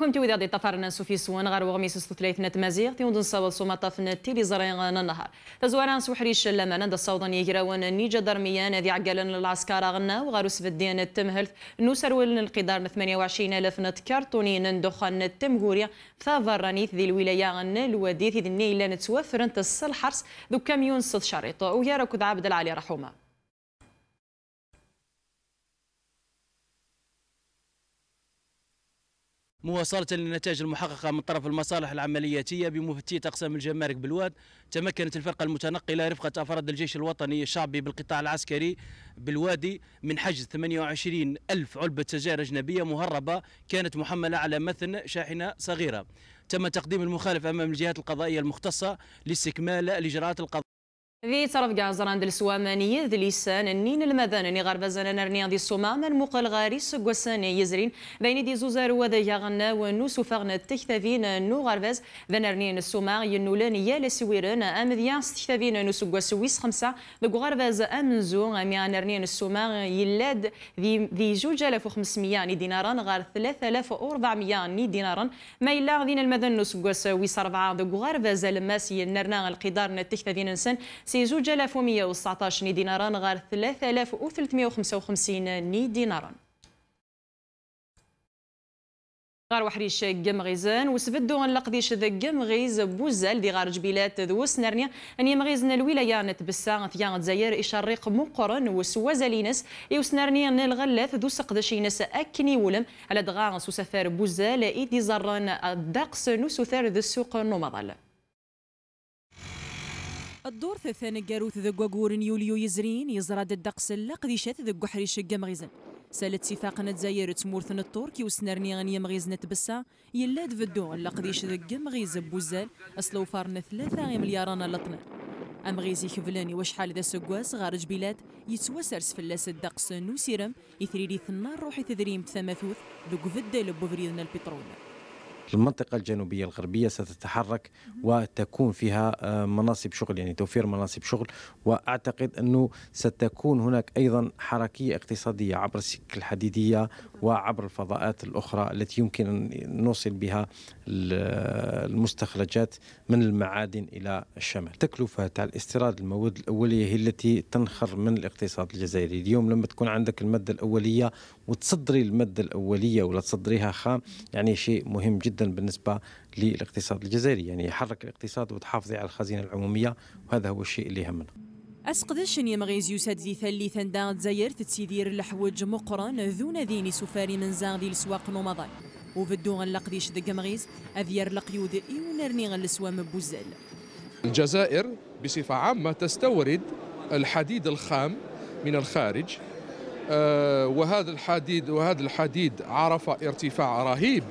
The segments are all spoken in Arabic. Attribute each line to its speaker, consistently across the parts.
Speaker 1: كنت وذا دي طفرنا سوفي سوان غار وغميس سستو ثلاث نت مازيغ تيون دون صوال سوما طفنا تيلي زرين النهار تزواران سوحريش لمان دا الصوضان يجراون نيجا درميان ذي عقلن للعسكار غنا وغارو سفدين التمهل نوسر ولن القدار 28 ألف نت كارتونين دخان التمهوريا ثافرانيث ذي الولاية غنا الوديث ذي النيلان توفرن تسل حرس ذو كاميون ست شريط ويا ركود عبد العالي رحومه مواصلة للنتائج المحققة من طرف المصالح العملياتية بمفتية أقسام الجمارك بالواد تمكنت الفرقة المتنقلة رفقة أفراد الجيش الوطني الشعبي بالقطاع العسكري بالوادي من حجز 28 ألف علبة سجائر أجنبية مهربة كانت محملة على مثل شاحنة صغيرة تم تقديم المخالف أمام الجهات القضائية المختصة لاستكمال الإجراءات القضائية في طرف قاع زراند السوامانية ذي لسان النين المذانني غرب زنان رنيا دي الصمام المقل غاريس قوساني يزرين بين دي زوزار وذا يغنى ونو سوفغن التكتافين نو غرباز ذن رنين ينولان ينولانية لسويرن أم ذيان ستكتافين نو سوقوا ويس خمسة ذو غرباز أمنزو أميان رنين الصمام يلاد ذي جوج ألاف وخمسمية ني دينارا غار ثلاث ألاف وأربعمية ني دينارا ما يلا ذين المذن نو سوقوا ويس أربعة ذو غرباز الماسي نرنا القدار التكتافين انسان سي جوج 2119 دينارا غير ني دينارا غار وحريش قم غيزان وسبدو ان لقديش ذا قم غيز بوزال دي غار جبيلات ذو سنرنيا ان يمغيزن الولايه نتبسا ثيان تزاير اشريق مقرن وسوازالينس يوسنرنيا ان الغلاث ذو سقدشينس اكني ولم على دغا سوسفار بوزال ايدي زران الدقس نوسوثار ذو السوق نومضال الدور ثان جاروث ذق وقورن يوليو يزرين يزراد الدقس اللق ذي شات ذق حريش الجمغيزن سال اتفاقنا مورثن تمورثن التركي وسنرني غني مغيزنة تبسا يلاد دفدو اللق ذي شذق مغيز بوزال أصلو فارن ثلاثة ملياران لطنا أمغيزي وش وشحال ذا سقواس غارج بلاد يتوسرس فلاس الدقس نوسيرم يثريلي ثنار روحي تذريم تثمثوث ذق فدل بوفريدنا البترول المنطقة الجنوبية الغربية ستتحرك وتكون فيها آه، مناصب شغل يعني توفير مناصب شغل وأعتقد أنه ستكون هناك أيضا حركية اقتصادية عبر السكة الحديدية وعبر الفضاءات الأخرى التي يمكن أن نوصل بها المستخرجات من المعادن إلى الشمال تكلفة تاع الاستيراد المواد الأولية هي التي تنخر من الاقتصاد الجزائري اليوم لما تكون عندك المادة الأولية وتصدري المادة الأولية ولا تصدريها خام يعني شيء مهم جدا جدا بالنسبه للاقتصاد الجزائري يعني يحرك الاقتصاد وتحافظي على الخزينه العموميه وهذا هو الشيء اللي يهمنا أسقدش يمغيز يساد ذي ثلي ثندان زير تتسيدير الحوج مقرن ذون ذين سفاري من زان لسواق السواق وفدو غنلقديش دق مغيز أذير لقيود إيونرني غنلسوام بوزال الجزائر بصفة عامة تستورد الحديد الخام من الخارج آه، وهذا الحديد وهذا الحديد عرف ارتفاع رهيب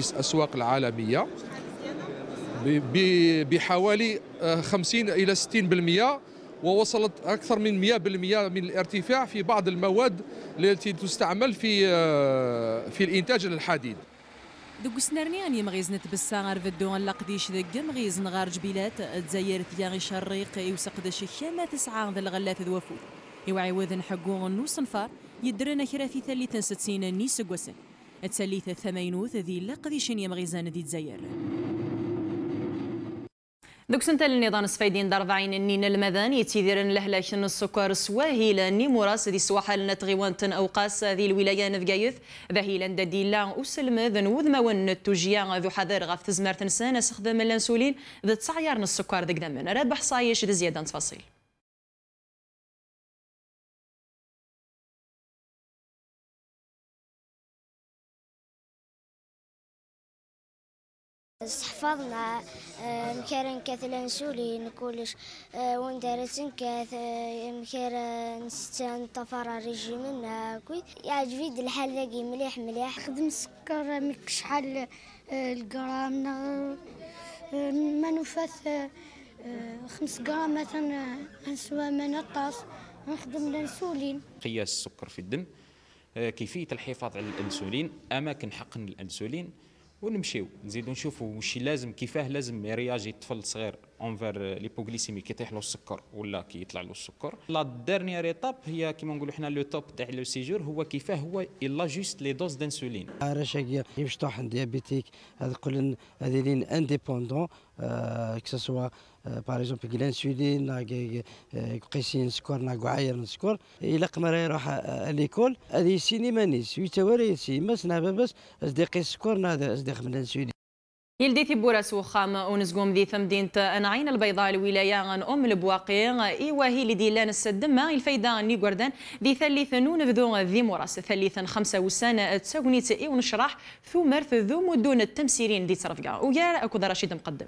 Speaker 1: في الأسواق العالمية بحوالي 50 آه، إلى 60% ووصلت أكثر من 100% من الارتفاع في بعض المواد التي تستعمل في آه، في الإنتاج الحديد دوك سنرني اني مغيزن تبسا غار فدو لاقديش ذك مغيزن غار جبيلات تزاير ثياغي شريق يوسقد كما تسعى ذا الغلاف ذوافوت يوعي وذن حقوق نوصنفار يدرنا خرافي في ثالث ستين نيس قوسن تسليث الثمينوث ذي لقذيشن يمغيزان ذي تزير دوك سنتا النظام سفيدين ضعين النين المذان يتيديرن لهلاشن السكر سواهيلا ني مراس دي سواحا لنا تغيوان تن اوقاس ذي الولاية نفقايث ذهيلا دادي لا وسلم ذن ون التوجيا ذو حذر غاف تزمار تنسان استخدام الانسولين ذا تسعيار السكر ذك دمن رابح صايش ذي زيادة تفاصيل استحفظنا آه، مكير كثلا نسولي نقولش آه، وين دارتن كاث آه، مكارن ستان طفرة ريجي منا كوي يعجبي دي الحال لاقي مليح مليح خدم سكر مك شحال القرام ما نفث خمس قرام مثلا نسوى ما نطاس نخدم الانسولين قياس السكر في الدم كيفيه الحفاظ على الانسولين اماكن حقن الانسولين ونمشيو نزيدو نشوفو واش لازم كيفاه لازم يرياجي الطفل الصغير اونفير ليبوغليسيمي كي يطيح له السكر ولا كي يطلع له السكر لا ديرنيير ايتاب هي كيما نقولوا حنا لو توب تاع لو سيجور هو كيفاه هو الا جوست لي دوز دانسولين رشاقيا يمشي طاح ديابيتيك هذا قلن هذه لين انديبوندون كي سوا soit اكزومبل exemple l'insuline قيسين سكور ناقعير السكر الا قمر يروح ليكول هذه سينيمانيس مانيس يتواري سنا مس بس اصدقائي سكور نادر اصدقاء من الانسولين يلدي في بوراسو خام ونزقوم ذي ثم دينة أنعين البيضاء الولاية عن أم البواقي إيواهي لديلان السدمة الفايدة ني قردان دي ثالثا نون بذو ذي موراس ثالثا خمسة وسنة تساقنيت إي ونشرح مرث ذو مدون التمسيرين دي ترفقا ويا أكو رشيد مقدم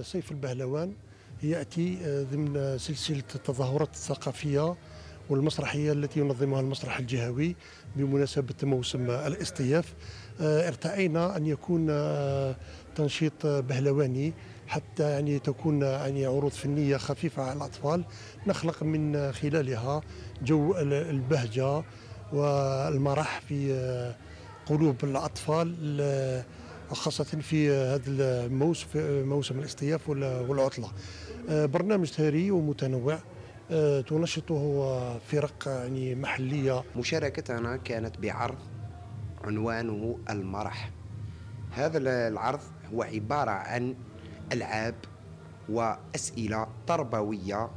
Speaker 1: سيف البهلوان يأتي آه، ضمن سلسلة التظاهرات الثقافية والمسرحية التي ينظمها المسرح الجهوي بمناسبة موسم الاصطياف آه، ارتأينا أن يكون آه، تنشيط بهلواني حتى يعني تكون يعني عروض فنية خفيفة على الأطفال نخلق من خلالها جو البهجة والمرح في قلوب الأطفال خاصة في هذا الموسم موسم الاصطياف والعطلة آه، برنامج ثري ومتنوع آه، تنشطه فرق يعني محلية مشاركتنا كانت بعرض عنوانه المرح هذا العرض هو عبارة عن ألعاب وأسئلة تربوية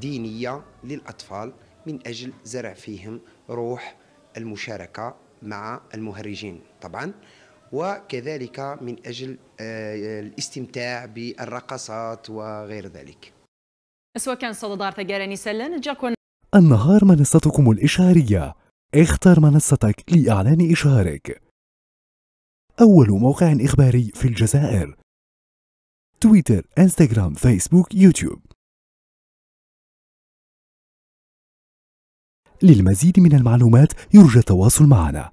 Speaker 1: دينية للأطفال من أجل زرع فيهم روح المشاركة مع المهرجين طبعا وكذلك من أجل آه، الاستمتاع بالرقصات وغير ذلك سواء صددار سلان جاكون النهار منصتكم الإشهارية اختر منصتك لإعلان إشهارك أول موقع إخباري في الجزائر تويتر، انستغرام، فيسبوك، يوتيوب للمزيد من المعلومات يرجى التواصل معنا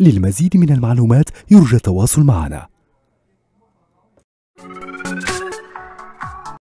Speaker 1: للمزيد من المعلومات يرجى التواصل معنا